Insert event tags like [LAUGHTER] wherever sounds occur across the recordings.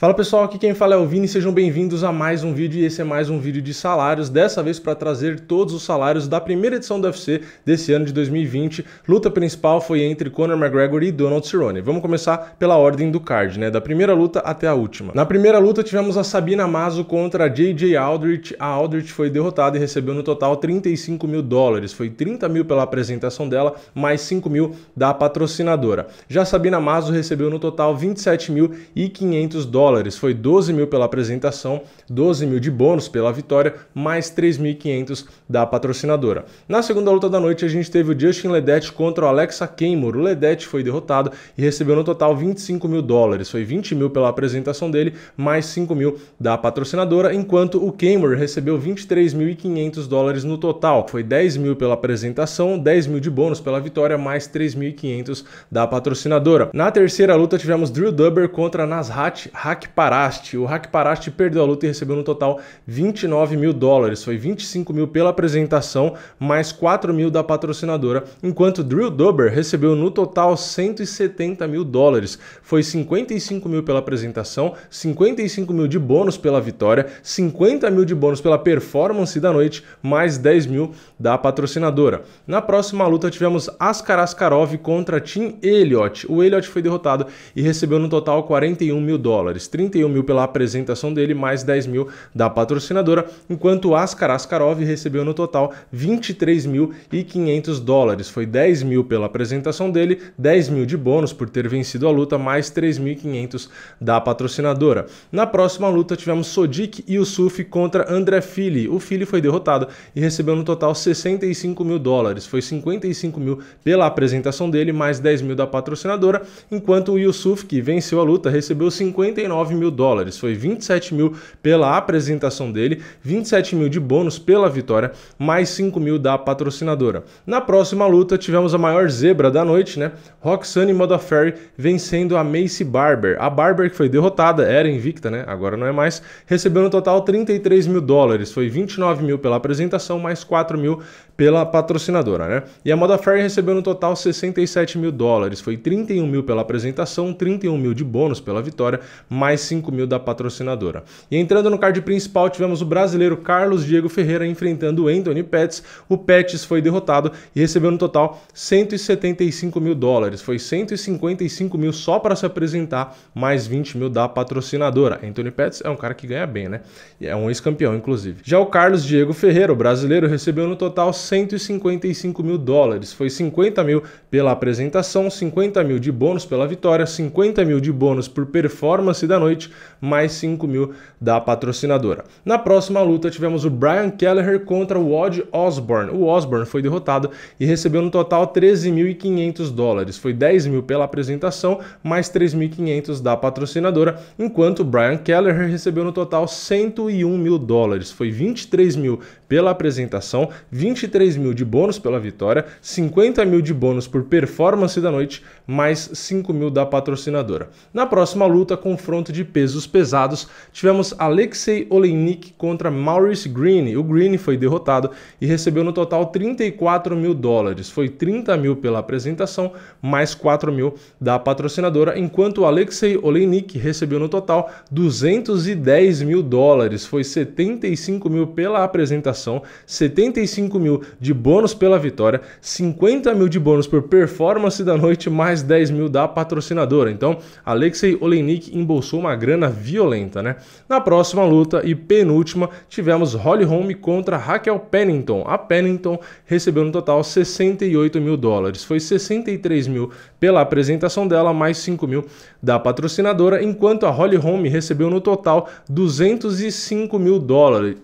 Fala pessoal, aqui quem fala é o Vini, sejam bem-vindos a mais um vídeo e esse é mais um vídeo de salários, dessa vez para trazer todos os salários da primeira edição do UFC desse ano de 2020. Luta principal foi entre Conor McGregor e Donald Cerrone. Vamos começar pela ordem do card, né, da primeira luta até a última. Na primeira luta tivemos a Sabina Mazo contra a JJ Aldrich. A Aldrich foi derrotada e recebeu no total 35 mil dólares, foi 30 mil pela apresentação dela, mais 5 mil da patrocinadora. Já Sabina Mazo recebeu no total 27 mil e 500 dólares dólares. Foi 12 mil pela apresentação, 12 mil de bônus pela vitória, mais 3.500 da patrocinadora. Na segunda luta da noite, a gente teve o Justin Ledet contra o Alexa Keimor. O Ledet foi derrotado e recebeu no total 25 mil dólares. Foi 20 mil pela apresentação dele, mais 5 mil da patrocinadora, enquanto o Keimor recebeu 23.500 dólares no total. Foi 10 mil pela apresentação, 10 mil de bônus pela vitória, mais 3.500 da patrocinadora. Na terceira luta, tivemos Drew Dubber contra Nasrat Hakim. O O Paraste perdeu a luta e recebeu no total 29 mil dólares. Foi 25 mil pela apresentação, mais 4 mil da patrocinadora, enquanto Drew Dober recebeu no total 170 mil dólares. Foi 55 mil pela apresentação, 55 mil de bônus pela vitória, 50 mil de bônus pela performance da noite, mais 10 mil da patrocinadora. Na próxima luta tivemos Askar Askarov contra Tim Elliott. O Elliott foi derrotado e recebeu no total 41 mil dólares. 31 mil pela apresentação dele, mais 10 mil da patrocinadora, enquanto Askar Askarov recebeu no total 23.500 dólares. Foi 10 mil pela apresentação dele, 10 mil de bônus por ter vencido a luta, mais 3.500 da patrocinadora. Na próxima luta tivemos Sodik Yusuf contra André Fili. O Fili foi derrotado e recebeu no total 65 mil dólares. Foi 55 mil pela apresentação dele, mais 10 mil da patrocinadora, enquanto o Yusuf, que venceu a luta, recebeu 59 29 mil dólares. Foi 27 mil pela apresentação dele, 27 mil de bônus pela vitória, mais 5 mil da patrocinadora. Na próxima luta, tivemos a maior zebra da noite, né? Roxanne Modafferi vencendo a Macy Barber. A Barber que foi derrotada, era invicta, né? Agora não é mais. Recebeu no total 33 mil dólares. Foi 29 mil pela apresentação, mais 4 mil pela patrocinadora, né? E a Modafferi recebeu no total 67 mil dólares. Foi 31 mil pela apresentação, 31 mil de bônus pela vitória, mais mais 5 mil da patrocinadora. E entrando no card principal, tivemos o brasileiro Carlos Diego Ferreira enfrentando o Anthony Pettis. O Pettis foi derrotado e recebeu no total 175 mil dólares. Foi 155 mil só para se apresentar, mais 20 mil da patrocinadora. Anthony Pettis é um cara que ganha bem, né? E é um ex-campeão, inclusive. Já o Carlos Diego Ferreira, o brasileiro, recebeu no total 155 mil dólares. Foi 50 mil pela apresentação, 50 mil de bônus pela vitória, 50 mil de bônus por performance da noite, mais 5 mil da patrocinadora. Na próxima luta, tivemos o Brian Kelleher contra o Odd Osborne. O Osborne foi derrotado e recebeu no total 13.500 dólares. Foi 10 mil pela apresentação, mais 3.500 da patrocinadora, enquanto o Brian Kelleher recebeu no total 101 mil dólares. Foi 23 mil pela apresentação, 23 mil de bônus pela vitória, 50 mil de bônus por performance da noite, mais 5 mil da patrocinadora. Na próxima luta, confronto confronto de pesos pesados, tivemos Alexei Oleinik contra Maurice Green. O Green foi derrotado e recebeu no total 34 mil dólares. Foi 30 mil pela apresentação, mais 4 mil da patrocinadora, enquanto Alexei Oleinik recebeu no total 210 mil dólares. Foi 75 mil pela apresentação, 75 mil de bônus pela vitória, 50 mil de bônus por performance da noite, mais 10 mil da patrocinadora. Então, Alexei Oleinik embolsou embolsou uma grana violenta, né? Na próxima luta e penúltima, tivemos Holly Holm contra Raquel Pennington. A Pennington recebeu no total 68 mil dólares. Foi 63 mil pela apresentação dela, mais 5 mil da patrocinadora, enquanto a Holly Holm recebeu no total 205 mil dólares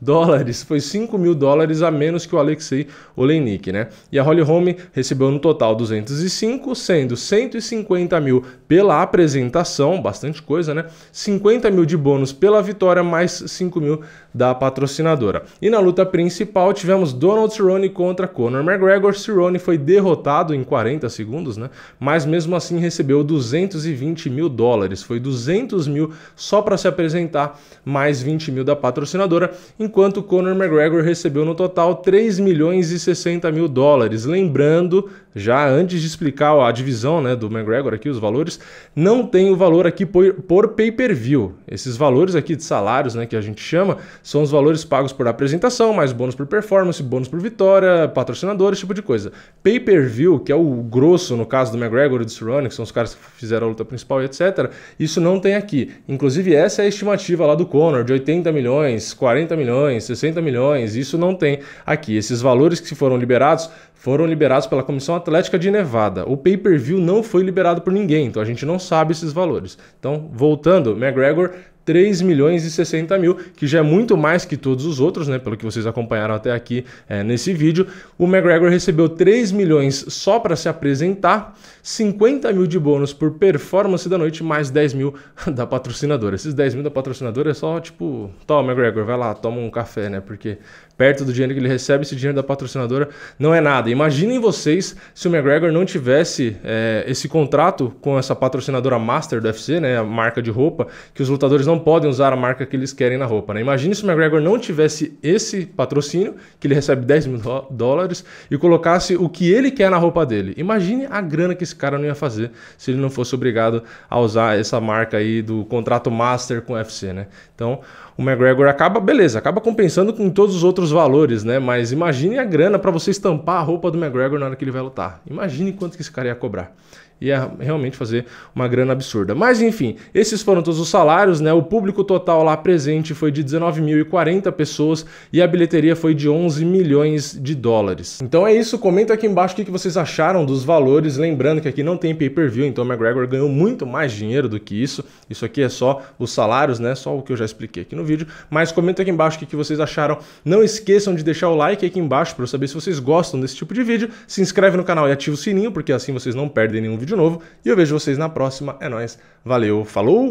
dólares, foi 5 mil dólares a menos que o Alexei Olenik, né? E a Holly Holm recebeu no total 205, sendo 150 mil pela apresentação, bastante coisa, né? 50 mil de bônus pela vitória, mais 5 mil da patrocinadora. E na luta principal tivemos Donald Cerrone contra Conor McGregor. Cerrone foi derrotado em 40 segundos, né? Mas mesmo assim recebeu 220 mil dólares, foi 200 mil só para se apresentar, mais 20 mil da patrocinadora enquanto Conor McGregor recebeu no total 3 milhões e 60 mil dólares. Lembrando, já antes de explicar a divisão né, do McGregor aqui, os valores, não tem o valor aqui por, por pay-per-view. Esses valores aqui de salários, né, que a gente chama, são os valores pagos por apresentação, mais bônus por performance, bônus por vitória, patrocinadores, tipo de coisa. Pay-per-view, que é o grosso no caso do McGregor e do Cerrone, que são os caras que fizeram a luta principal e etc., isso não tem aqui. Inclusive, essa é a estimativa lá do Conor, de 80 milhões, 40 milhões, milhões, 60 milhões, isso não tem aqui. Esses valores que foram liberados foram liberados pela Comissão Atlética de Nevada. O pay-per-view não foi liberado por ninguém, então a gente não sabe esses valores. Então, voltando, McGregor 3 milhões e 60 mil, que já é muito mais que todos os outros, né? Pelo que vocês acompanharam até aqui é, nesse vídeo. O McGregor recebeu 3 milhões só para se apresentar, 50 mil de bônus por performance da noite, mais 10 mil [LAUGHS] da patrocinadora. Esses 10 mil da patrocinadora é só tipo, toma McGregor, vai lá, toma um café, né? Porque perto do dinheiro que ele recebe, esse dinheiro da patrocinadora não é nada. Imaginem vocês se o McGregor não tivesse é, esse contrato com essa patrocinadora master do UFC, né? A marca de roupa, que os lutadores não não podem usar a marca que eles querem na roupa. Né? Imagine se o McGregor não tivesse esse patrocínio, que ele recebe 10 mil dólares, e colocasse o que ele quer na roupa dele. Imagine a grana que esse cara não ia fazer se ele não fosse obrigado a usar essa marca aí do contrato master com o UFC. Né? Então, o McGregor acaba, beleza, acaba compensando com todos os outros valores, né? Mas imagine a grana para você estampar a roupa do McGregor na hora que ele vai lutar. Imagine quanto que esse cara ia cobrar ia é realmente fazer uma grana absurda. Mas enfim, esses foram todos os salários, né? O público total lá presente foi de 19.040 pessoas e a bilheteria foi de 11 milhões de dólares. Então é isso, comenta aqui embaixo o que vocês acharam dos valores, lembrando que aqui não tem pay-per-view, então o McGregor ganhou muito mais dinheiro do que isso. Isso aqui é só os salários, né? Só o que eu já expliquei aqui no vídeo, mas comenta aqui embaixo o que vocês acharam. Não esqueçam de deixar o like aqui embaixo para eu saber se vocês gostam desse tipo de vídeo. Se inscreve no canal e ativa o sininho, porque assim vocês não perdem nenhum vídeo vídeo novo e eu vejo vocês na próxima. É nós. Valeu, falou.